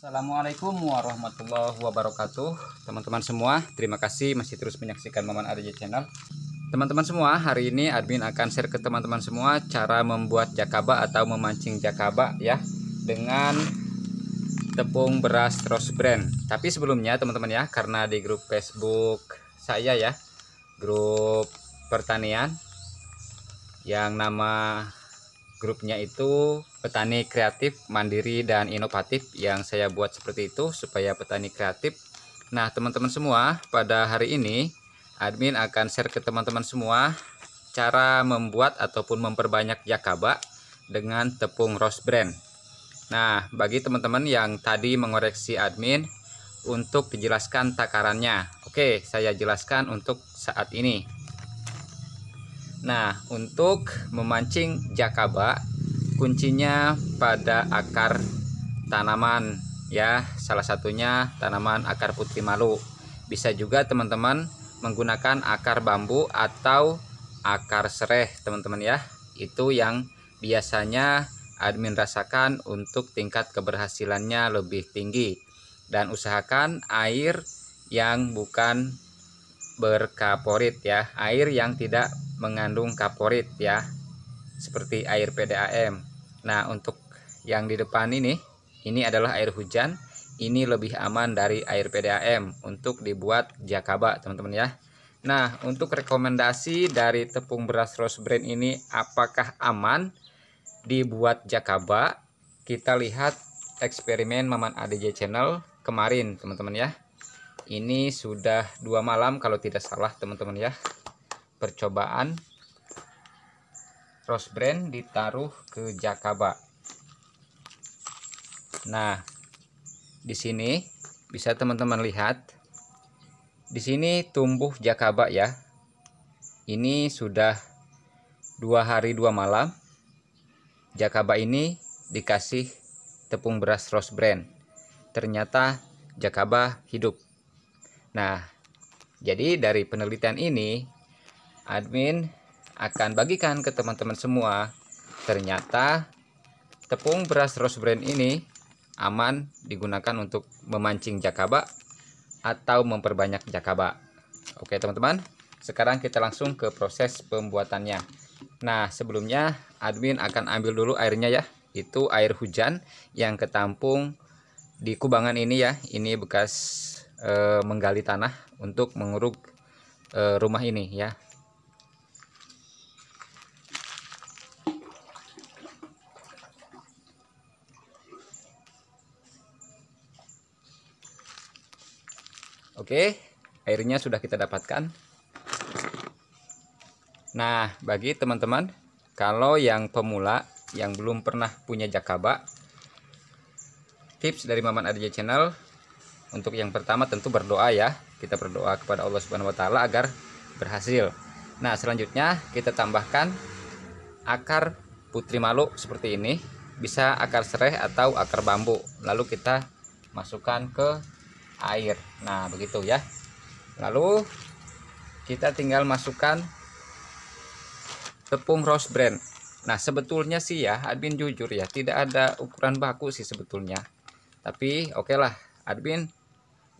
Assalamualaikum warahmatullahi wabarakatuh Teman-teman semua Terima kasih masih terus menyaksikan Maman RJ Channel Teman-teman semua Hari ini admin akan share ke teman-teman semua Cara membuat jakaba atau memancing jakaba ya Dengan tepung beras Rose Brand Tapi sebelumnya teman-teman ya Karena di grup Facebook saya ya Grup pertanian Yang nama grupnya itu petani kreatif, mandiri, dan inovatif yang saya buat seperti itu supaya petani kreatif. Nah teman-teman semua pada hari ini admin akan share ke teman-teman semua cara membuat ataupun memperbanyak jakaba dengan tepung rose brand. Nah bagi teman-teman yang tadi mengoreksi admin untuk dijelaskan takarannya. Oke saya jelaskan untuk saat ini. Nah, untuk memancing jakaba, kuncinya pada akar tanaman ya, salah satunya tanaman akar putri malu. Bisa juga teman-teman menggunakan akar bambu atau akar sereh, teman-teman ya. Itu yang biasanya admin rasakan untuk tingkat keberhasilannya lebih tinggi dan usahakan air yang bukan berkaporit ya, air yang tidak mengandung kaporit ya seperti air PDAM nah untuk yang di depan ini ini adalah air hujan ini lebih aman dari air PDAM untuk dibuat jakaba teman-teman ya Nah untuk rekomendasi dari tepung beras rose brand ini apakah aman dibuat jakaba kita lihat eksperimen Maman ADJ channel kemarin teman-teman ya ini sudah dua malam kalau tidak salah teman-teman ya percobaan rose brand ditaruh ke jakaba nah di sini bisa teman-teman lihat di sini tumbuh jakaba ya ini sudah dua hari dua malam jakaba ini dikasih tepung beras rose brand ternyata jakaba hidup nah jadi dari penelitian ini admin akan bagikan ke teman-teman semua. Ternyata tepung beras Rose Brand ini aman digunakan untuk memancing jakaba atau memperbanyak jakaba. Oke teman-teman, sekarang kita langsung ke proses pembuatannya. Nah sebelumnya admin akan ambil dulu airnya ya. Itu air hujan yang ketampung di kubangan ini ya. Ini bekas e, menggali tanah untuk menguruk e, rumah ini ya. Oke, airnya sudah kita dapatkan. Nah, bagi teman-teman, kalau yang pemula yang belum pernah punya jakaba, tips dari Maman Arja Channel untuk yang pertama tentu berdoa ya. Kita berdoa kepada Allah Subhanahu wa taala agar berhasil. Nah, selanjutnya kita tambahkan akar putri malu seperti ini, bisa akar serai atau akar bambu. Lalu kita masukkan ke air nah begitu ya lalu kita tinggal masukkan tepung rose brand nah sebetulnya sih ya admin jujur ya tidak ada ukuran baku sih sebetulnya tapi oke okay lah admin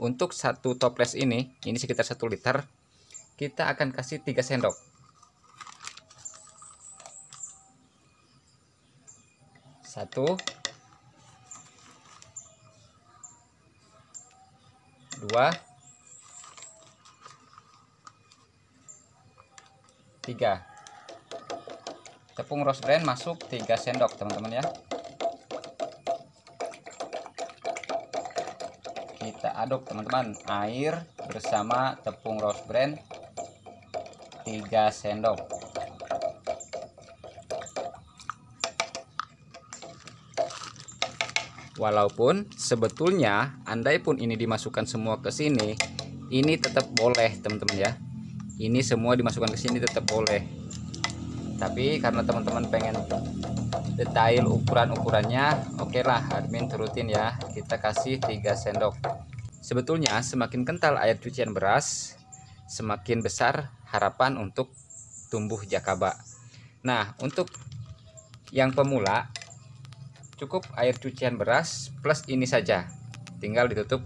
untuk satu toples ini ini sekitar satu liter kita akan kasih tiga sendok satu 2 3 tepung rose brand masuk 3 sendok teman-teman ya kita aduk teman-teman air bersama tepung rose brand 3 sendok Walaupun sebetulnya andai pun ini dimasukkan semua ke sini, ini tetap boleh teman-teman ya. Ini semua dimasukkan ke sini tetap boleh. Tapi karena teman-teman pengen detail ukuran-ukurannya, oke okay lah admin turutin ya. Kita kasih 3 sendok. Sebetulnya semakin kental air cucian beras, semakin besar harapan untuk tumbuh jakaba. Nah, untuk yang pemula cukup air cucian beras plus ini saja. Tinggal ditutup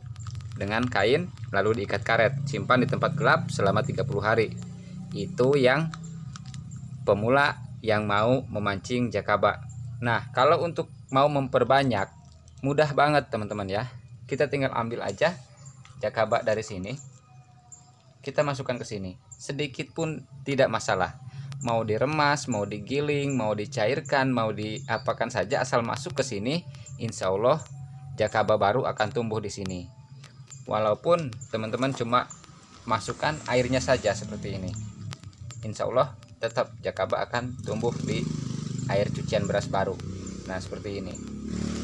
dengan kain lalu diikat karet. Simpan di tempat gelap selama 30 hari. Itu yang pemula yang mau memancing jakaba. Nah, kalau untuk mau memperbanyak, mudah banget teman-teman ya. Kita tinggal ambil aja jakaba dari sini. Kita masukkan ke sini. Sedikit pun tidak masalah mau diremas, mau digiling, mau dicairkan, mau diapakan saja asal masuk ke sini, insya Allah jakaba baru akan tumbuh di sini. Walaupun teman-teman cuma masukkan airnya saja seperti ini, insya Allah tetap jakaba akan tumbuh di air cucian beras baru. Nah seperti ini,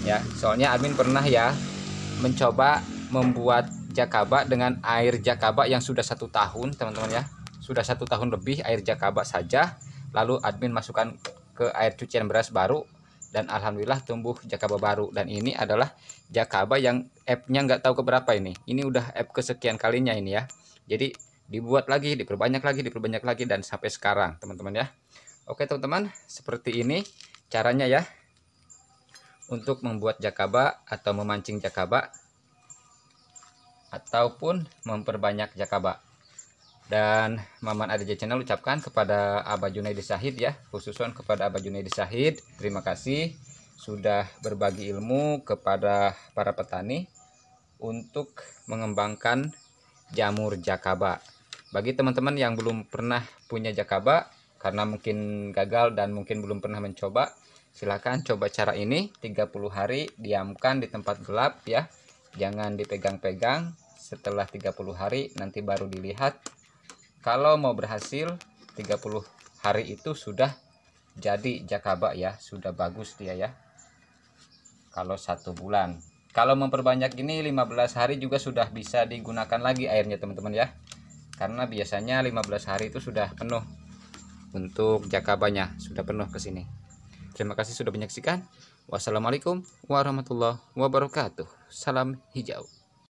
ya. Soalnya admin pernah ya mencoba membuat jakaba dengan air jakaba yang sudah satu tahun, teman-teman ya sudah satu tahun lebih air Jakaba saja, lalu admin masukkan ke air cucian beras baru dan alhamdulillah tumbuh Jakaba baru dan ini adalah Jakaba yang app-nya nggak tahu keberapa ini ini udah app kesekian kalinya ini ya jadi dibuat lagi diperbanyak lagi diperbanyak lagi dan sampai sekarang teman-teman ya oke teman-teman seperti ini caranya ya untuk membuat Jakaba atau memancing Jakaba ataupun memperbanyak Jakaba dan Maman Adj Channel ucapkan kepada Abah Junaidi Sahid ya khususnya kepada Abah Junaidi Sahid terima kasih sudah berbagi ilmu kepada para petani untuk mengembangkan jamur jakaba bagi teman-teman yang belum pernah punya jakaba karena mungkin gagal dan mungkin belum pernah mencoba silahkan coba cara ini 30 hari diamkan di tempat gelap ya jangan dipegang-pegang setelah 30 hari nanti baru dilihat kalau mau berhasil 30 hari itu sudah jadi jakaba ya sudah bagus dia ya kalau satu bulan kalau memperbanyak ini 15 hari juga sudah bisa digunakan lagi airnya teman-teman ya karena biasanya 15 hari itu sudah penuh untuk jakabanya sudah penuh ke sini terima kasih sudah menyaksikan wassalamualaikum warahmatullahi wabarakatuh salam hijau